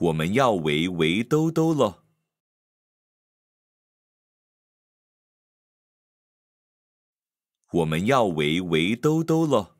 我们要围围兜兜喽！我们要围围兜兜喽！